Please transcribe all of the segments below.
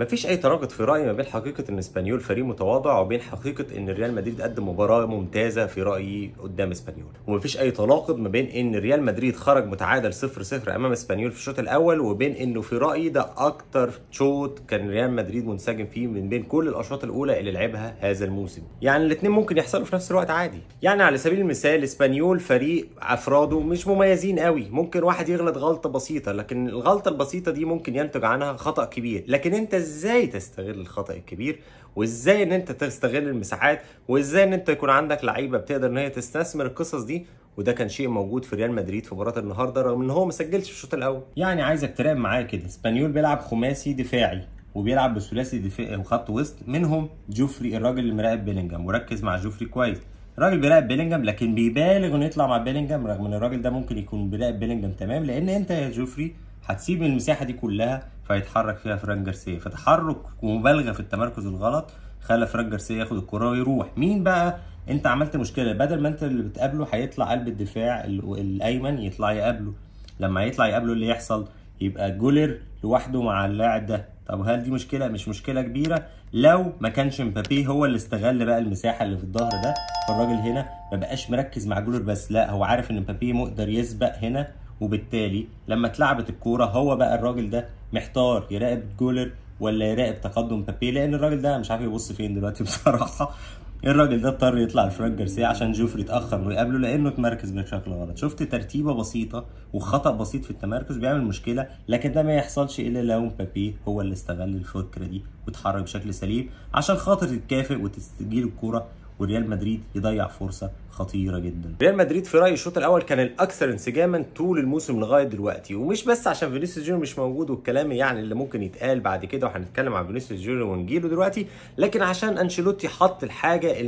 مفيش اي تناقض في رايي ما بين حقيقه ان اسبانيول فريق متواضع وبين حقيقه ان ريال مدريد قدم مباراه ممتازه في رايي قدام اسبانيول ومفيش اي تناقض ما بين ان ريال مدريد خرج متعادل 0-0 امام اسبانيول في الشوط الاول وبين انه في رايي ده اكتر شوط كان ريال مدريد منسجم فيه من بين كل الاشواط الاولى اللي لعبها هذا الموسم يعني الاثنين ممكن يحصلوا في نفس الوقت عادي يعني على سبيل المثال اسبانيول فريق افراده مش مميزين قوي ممكن واحد يغلط غلطه بسيطه لكن الغلطه البسيطه دي ممكن ينتج عنها خطا كبير لكن انت ازاي تستغل الخطا الكبير وازاي ان انت تستغل المساحات وازاي ان انت يكون عندك لعيبه بتقدر ان هي تستثمر القصص دي وده كان شيء موجود في ريال مدريد في مباراه النهارده رغم ان هو ما سجلش في الشوط الاول يعني عايزك تراقب معايا كده اسبانيول بيلعب خماسي دفاعي وبيلعب بثلاثي دفاع وخط وسط منهم جوفري الراجل اللي مراقب بيلينجهام وركز مع جوفري كويس الراجل بيراقب بيلينجهام لكن بيبالغ انه يطلع مع بيلينجهام رغم ان الراجل ده ممكن يكون بيراقب بيلينجهام تمام لان انت يا جوفري هتسيب المساحه دي كلها فيتحرك فيها فران جارسيا فتحرك ومبالغه في التمركز الغلط خلى فران جارسيا ياخد الكره ويروح مين بقى انت عملت مشكله بدل ما انت اللي بتقابله هيطلع قلب الدفاع الايمن يطلع يقابله لما يطلع يقابله اللي يحصل يبقى جولر لوحده مع اللاعب ده طب هل دي مشكله مش مشكله كبيره لو ما كانش مبابي هو اللي استغل بقى المساحه اللي في الظهر ده فالراجل هنا ما بقاش مركز مع جولر بس لا هو عارف ان مبابي مقدر يسبق هنا وبالتالي لما اتلعبت الكوره هو بقى الراجل ده محتار يراقب جولر ولا يراقب تقدم بابي لان الراجل ده مش عارف يبص فين دلوقتي بصراحه الراجل ده اضطر يطلع لفرانك جارسيا عشان جوفري اتاخر ويقابله لانه اتمركز بشكل غلط شفت ترتيبه بسيطه وخطا بسيط في التمركز بيعمل مشكله لكن ده ما يحصلش الا لو مبابي هو اللي استغل الفكره دي واتحرك بشكل سليم عشان خاطر تتكافئ وتستجيل الكوره وريال مدريد يضيع فرصه خطيره جدا ريال مدريد في رايي الشوط الاول كان الاكثر انسجاما طول الموسم لغايه دلوقتي ومش بس عشان فينيسيوس جونيور مش موجود والكلام يعني اللي ممكن يتقال بعد كده وهنتكلم عن فينيسيوس جونيور ونجيله دلوقتي لكن عشان انشيلوتي حط الحاجه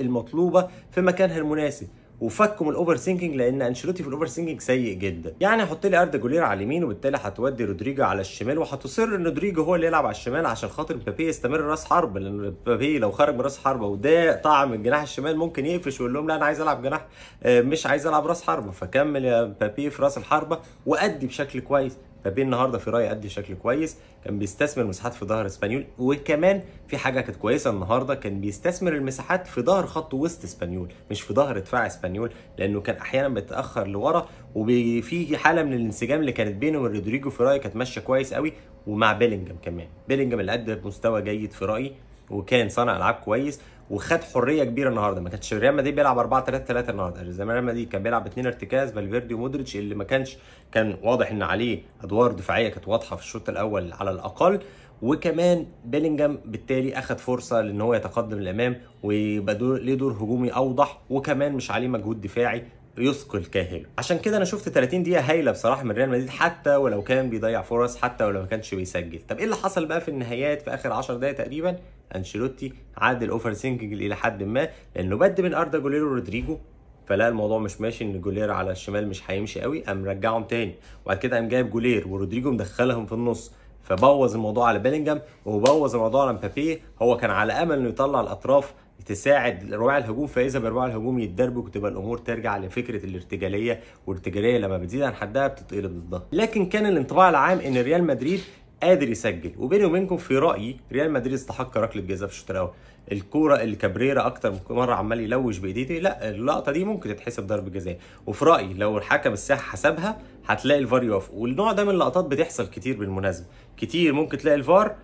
المطلوبه في مكانها المناسب وفكوا من الاوفر سينكينج لان انشيلوتي في الاوفر سينكينج سيء جدا يعني حط لي اردا جولير على اليمين وبالتالي هتودي رودريجو على الشمال وهتصر ان رودريجو هو اللي يلعب على الشمال عشان خاطر مبابي يستمر راس حرب لان مبابي لو خرج من راس حربه وده طعم الجناح الشمال ممكن يقفش ويقول لهم لا انا عايز العب جناح آه، مش عايز العب راس حربه فكمل يا مبابي في راس الحربه وادي بشكل كويس مبابي النهارده في رايي ادي شكل كويس كان بيستثمر مساحات في ظهر اسبانيول وكمان في حاجه كانت كويسه النهارده كان بيستثمر المساحات في ظهر خط وسط اسبانيول مش في ظهر دفاع اسبانيول لانه كان احيانا بيتاخر لورا وفي حاله من الانسجام اللي كانت بينه وبين رودريجو في رايي كانت ماشيه كويس قوي ومع بيلينجهام كمان بيلينجهام اللي ادى مستوى جيد في رايي وكان صانع العاب كويس وخد حريه كبيره النهارده ما كانش ريال مدريد بيلعب 4 3 3 النهارده زي ما ريال مدريد كان بيلعب اثنين ارتكاز فالفيردي ومودريتش اللي ما كانش كان واضح ان عليه ادوار دفاعيه كانت واضحه في الشوط الاول على الاقل وكمان بيلينجهام بالتالي اخد فرصه لان هو يتقدم للامام ويبقى ليه دور هجومي اوضح وكمان مش عليه مجهود دفاعي يثقل كاهل عشان كده انا شفت 30 دقيقه هايله بصراحه من ريال مدريد حتى ولو كان بيضيع فرص حتى ولو ما كانش بيسجل طب ايه اللي حصل بقى في النهايات في اخر 10 دقائق تقريبا انشيلوتي عاد الاوفر سينكينج الى حد ما لانه بد من اردا جولير ورودريجو فلا الموضوع مش ماشي ان جولير على الشمال مش هيمشي قوي قام رجعهم تاني وبعد كده قام جايب جولير ورودريجو مدخلهم في النص فبوظ الموضوع على بيلينجهام وبوظ الموضوع على مبابي هو كان على امل انه يطلع الاطراف تساعد رباع الهجوم فاذا برباع الهجوم يتدربوا وتبقى الامور ترجع لفكره الارتجاليه والارتجاليه لما بتزيد عن حدها بتتقلب ضدها لكن كان الانطباع العام ان ريال مدريد قادر يسجل وبيني وبينكم في رايي ريال مدريد استحق ركله جزاء في الشوط الاول الكوره اللي كابريرا اكتر من مره عمال يلوش بايديه لا اللقطه دي ممكن تتحسب ضربه جزاء وفي رايي لو الحكم الساحه حسبها هتلاقي الفار يوافق والنوع ده من اللقطات بتحصل كتير بالمناسبه كتير ممكن تلاقي الفار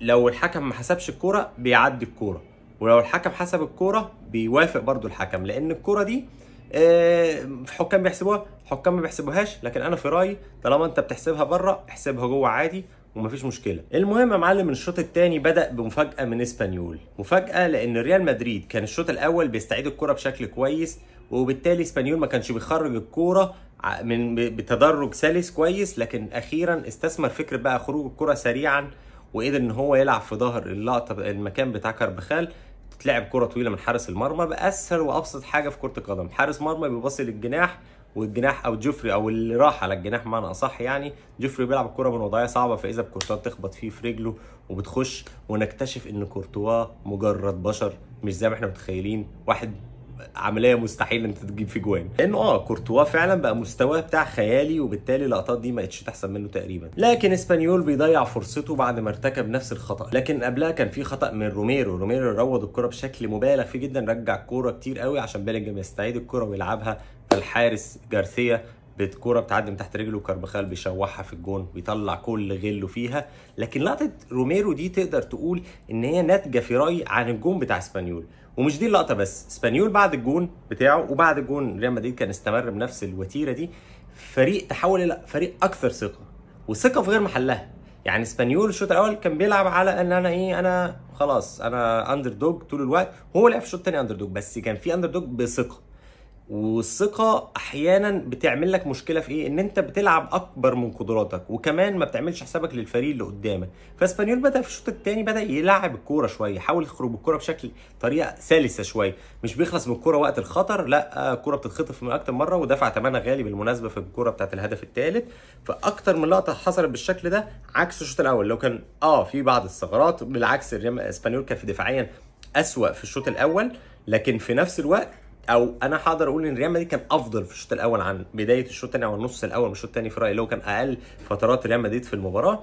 لو الحكم ما حسبش الكوره بيعدي الكوره ولو الحكم حسب الكوره بيوافق برضو الحكم لان الكوره دي آه، حكام بيحسبوها حكام ما بيحسبوهاش لكن انا في رايي طالما انت بتحسبها بره احسبها جوه عادي ومفيش مشكله المهم يا معلم الشوط الثاني بدا بمفاجاه من اسبانيول مفاجاه لان ريال مدريد كان الشوط الاول بيستعيد الكره بشكل كويس وبالتالي اسبانيول ما كانش بيخرج الكوره من بتدرج سلس كويس لكن اخيرا استثمر فكره بقى خروج الكره سريعا وقدر ان هو يلعب في ظهر اللقطه المكان بتاع كربخال تتلعب كره طويله من حارس المرمى باسهل وابسط حاجه في كره القدم حارس مرمى بيبص للجناح والجناح او جوفري او اللي راح على الجناح معنى اصح يعني جوفري بيلعب الكره من وضعيه صعبه فاذا بكورتوا بتخبط فيه في رجله وبتخش ونكتشف ان كورتوا مجرد بشر مش زي ما احنا متخيلين واحد عمليه مستحيل انت تجيب في جوان لانه اه كورتوا فعلا بقى مستواه بتاع خيالي وبالتالي اللقطات دي ما قتش تحسن منه تقريبا لكن اسبانيول بيضيع فرصته بعد ما ارتكب نفس الخطا لكن قبلها كان في خطا من روميرو روميرو روض الكره بشكل مبالغ فيه جدا رجع الكوره كتير قوي عشان بيلينجهام يستعيد الكره ويلعبها الحارس جارسيا بالكرة بتعدي من تحت رجله كربخال بيشوحها في الجون بيطلع كل غله فيها لكن لقطة روميرو دي تقدر تقول ان هي ناتجة في رأيي عن الجون بتاع اسبانيول ومش دي اللقطة بس اسبانيول بعد الجون بتاعه وبعد الجون ريال مدريد كان استمر بنفس الوتيرة دي فريق تحول الى فريق اكثر ثقة وثقة في غير محلها يعني اسبانيول الشوط الاول كان بيلعب على ان انا ايه انا خلاص انا اندر دوج طول الوقت هو لعب في الشوط الثاني اندر دوج بس كان في اندر دوج بثقه والثقه احيانا بتعمل لك مشكله في ايه ان انت بتلعب اكبر من قدراتك وكمان ما بتعملش حسابك للفريق اللي قدامك فاسبانيول بدا في الشوط الثاني بدا يلعب الكوره شويه حاول يخرج بالكوره بشكل طريقه سلسه شويه مش بيخلص من الكوره وقت الخطر لا الكوره بتتخطف من اكتر مره ودفع ثمنها غالي بالمناسبه في الكوره بتاعت الهدف الثالث فاكتر من لقطه حصلت بالشكل ده عكس الشوط الاول لو كان اه في بعض الثغرات بالعكس اسبانيول كان في دفاعيا اسوا في الشوط الاول لكن في نفس الوقت او انا هقدر اقول ان ريال مدريد كان افضل في الشوط الاول عن بدايه الشوط الثاني او النص الاول من الشوط الثاني في رايي اللي هو كان اقل فترات ريال مدريد في المباراه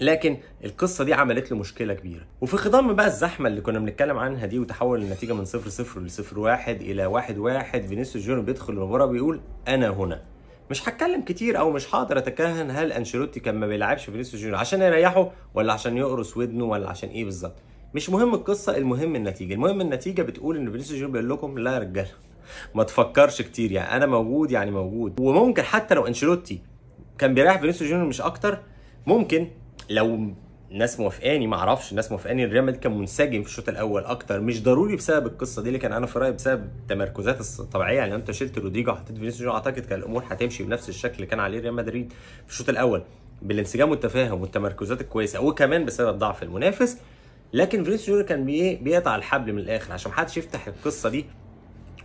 لكن القصه دي عملت له مشكله كبيره وفي خضم بقى الزحمه اللي كنا بنتكلم عنها دي وتحول النتيجه من 0 0 ل 0 1 الى 1 1 فينيسيوس جونيور بيدخل المباراه بيقول انا هنا مش هتكلم كتير او مش هقدر اتكهن هل انشيلوتي كان ما بيلعبش فينيسيوس جونيور عشان يريحه ولا عشان يقرص ودنه ولا عشان ايه بالظبط مش مهم القصه المهم النتيجه المهم النتيجه بتقول ان فينيسيوس جونيور بيقول لكم لا يا رجاله ما تفكرش كتير يعني انا موجود يعني موجود وممكن حتى لو انشيلوتي كان بيريح فينيسيوس جونيور مش اكتر ممكن لو الناس موافقاني ما اعرفش الناس موافقاني ان مدريد كان منسجم في الشوط الاول اكتر مش ضروري بسبب القصه دي اللي كان انا في رايي بسبب التمركزات الطبيعيه يعني انت شلت روديجو وحطيت فينيسيوس جونيور اعتقد كان الامور هتمشي بنفس الشكل اللي كان عليه ريال مدريد في الشوط الاول بالانسجام والتفاهم والتمركزات الكويسه وكمان بسبب ضعف المنافس لكن فينيسيوس جونيور كان إيه؟ بيقطع الحبل من الاخر عشان محدش يفتح القصه دي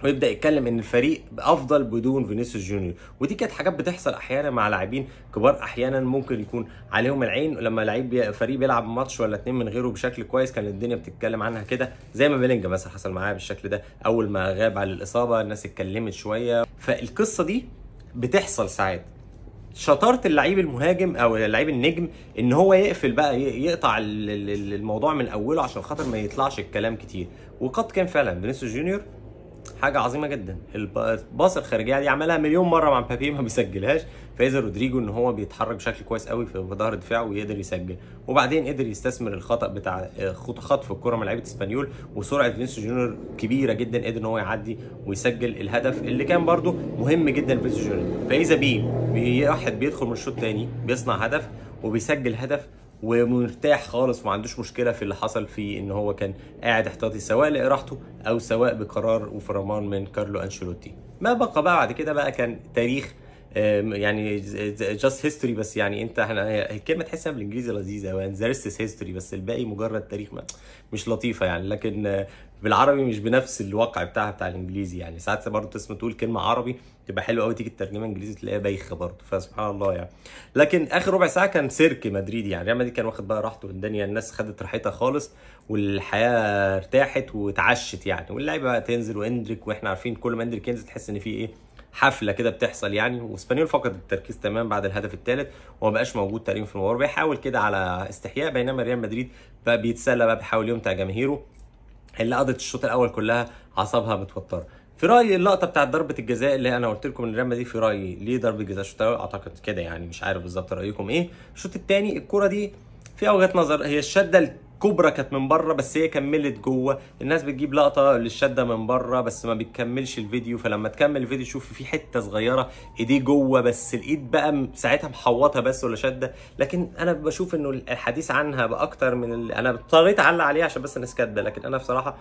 ويبدا يتكلم ان الفريق افضل بدون فينيسيوس جونيور ودي كانت حاجات بتحصل احيانا مع لاعبين كبار احيانا ممكن يكون عليهم العين لما لعيب بي... فريق بيلعب ماتش ولا اتنين من غيره بشكل كويس كان الدنيا بتتكلم عنها كده زي ما بيلينجا مثلا حصل معاه بالشكل ده اول ما غاب على الاصابه الناس اتكلمت شويه فالقصه دي بتحصل ساعات شطاره اللعيب المهاجم او اللعيب النجم ان هو يقفل بقى يقطع الموضوع من اوله عشان خاطر ما يطلعش الكلام كتير وقد كان فعلا فينيسيوس جونيور حاجه عظيمه جدا الباص الخارجيه دي عملها مليون مره مع مبابي ما بيسجلهاش فاذا رودريجو ان هو بيتحرك بشكل كويس قوي في ظهر دفاعه ويقدر يسجل وبعدين قدر يستثمر الخطا بتاع آه، خطف الكره من لعيبه اسبانيول وسرعه فينسو جونيور كبيره جدا قدر ان هو يعدي ويسجل الهدف اللي كان برده مهم جدا فينسو جونيور فاذا بيه واحد بيدخل من الشوط الثاني بيصنع هدف وبيسجل هدف ومرتاح خالص وما عندوش مشكله في اللي حصل في ان هو كان قاعد احتياطي سواء لإراحته او سواء بقرار وفرمان من كارلو انشيلوتي ما بقى بعد كده بقى كان تاريخ يعني جاست هيستوري بس يعني انت احنا الكلمه تحسها بالانجليزي لذيذه قوي ذا هيستوري بس الباقي مجرد تاريخ ما مش لطيفه يعني لكن بالعربي مش بنفس الواقع بتاعها بتاع الانجليزي يعني ساعات برضه تسمع تقول كلمه عربي تبقى حلوه قوي تيجي الترجمه الانجليزي تلاقيها بايخه برضه فسبحان الله يعني لكن اخر ربع ساعه كان سيرك مدريدي يعني ريال مدريد كان واخد بقى راحته والدنيا الناس خدت راحتها خالص والحياه ارتاحت وتعشت يعني واللعيبه بقى تنزل واندريك واحنا عارفين كل ما اندريك ينزل تحس ان في ايه حفله كده بتحصل يعني واسبانيول فقد التركيز تماما بعد الهدف الثالث وما بقاش موجود تقريبا في المباراه بيحاول كده على استحياء بينما ريال مدريد بقى بيتسلى بقى بيحاول يمتع جماهيره اللي قضت الشوط الاول كلها اعصابها متوتره في رايي اللقطه بتاعت ضربه الجزاء اللي انا قلت لكم ان ريال مدريد في رايي ليه ضربه جزاء الشوط الاول اعتقد كده يعني مش عارف بالظبط رايكم ايه الشوط الثاني الكره دي في وجهه نظر هي الشده كوبرا كانت من بره بس هي كملت جوه الناس بتجيب لقطه للشده من بره بس ما بتكملش الفيديو فلما تكمل الفيديو شوف في حته صغيره ايديه جوه بس الايد بقى ساعتها محوطه بس ولا شده لكن انا بشوف انه الحديث عنها باكتر من انا اضطريت اعلق عليها عشان بس الناس كاتبه لكن انا بصراحه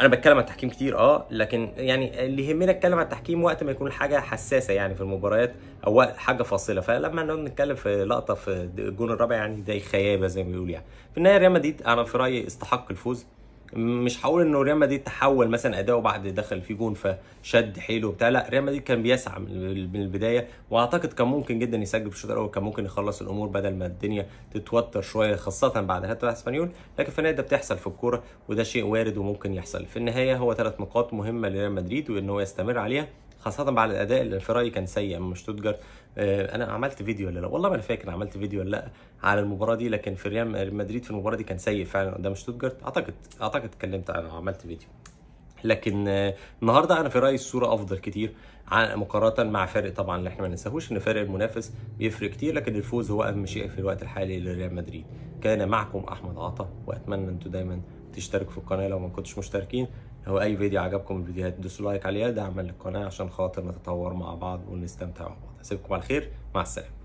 انا بتكلم عن التحكيم كتير اه لكن يعني اللي يهمنا اتكلم عن التحكيم وقت ما يكون الحاجه حساسه يعني في المباريات او حاجه فاصله فلما نقعد نتكلم في لقطه في الجون الرابع يعني ده خيابه زي ما بيقول يعني في النهايه ريال مدريد انا في رايي استحق الفوز مش هقول انه ريال مدريد تحول مثلا اداؤه بعد دخل في جون فشد حيله وبتاع لا ريال مدريد كان بيسعى من البدايه واعتقد كان ممكن جدا يسجل في الشوط الاول كان ممكن يخلص الامور بدل ما الدنيا تتوتر شويه خاصه بعد هات اسبانيول لكن في النهايه ده بتحصل في الكوره وده شيء وارد وممكن يحصل في النهايه هو ثلاث نقاط مهمه لريال مدريد وان هو يستمر عليها خاصه بعد الاداء اللي في رايي كان سيء من شتوتجارت آه، انا عملت فيديو ولا لا والله ما انا فاكر عملت فيديو ولا لا على المباراه دي لكن في ريال مدريد في المباراه دي كان سيء فعلا قدام شتوتجارت اعتقد اعتقد اتكلمت عملت فيديو لكن آه، النهارده انا في رايي الصوره افضل كتير مقارنه مع فرق طبعا اللي احنا ما ننساهوش ان فرق المنافس بيفرق كتير لكن الفوز هو اهم شيء في الوقت الحالي لريال مدريد كان معكم احمد عطا واتمنى انتم دايما تشتركوا في القناه لو ما كنتش مشتركين لو اي فيديو عجبكم الفيديوهات دوسوا لايك عليها دعم للقناه عشان خاطر نتطور مع بعض ونستمتع مع بعض اسيبكم على خير مع السلامه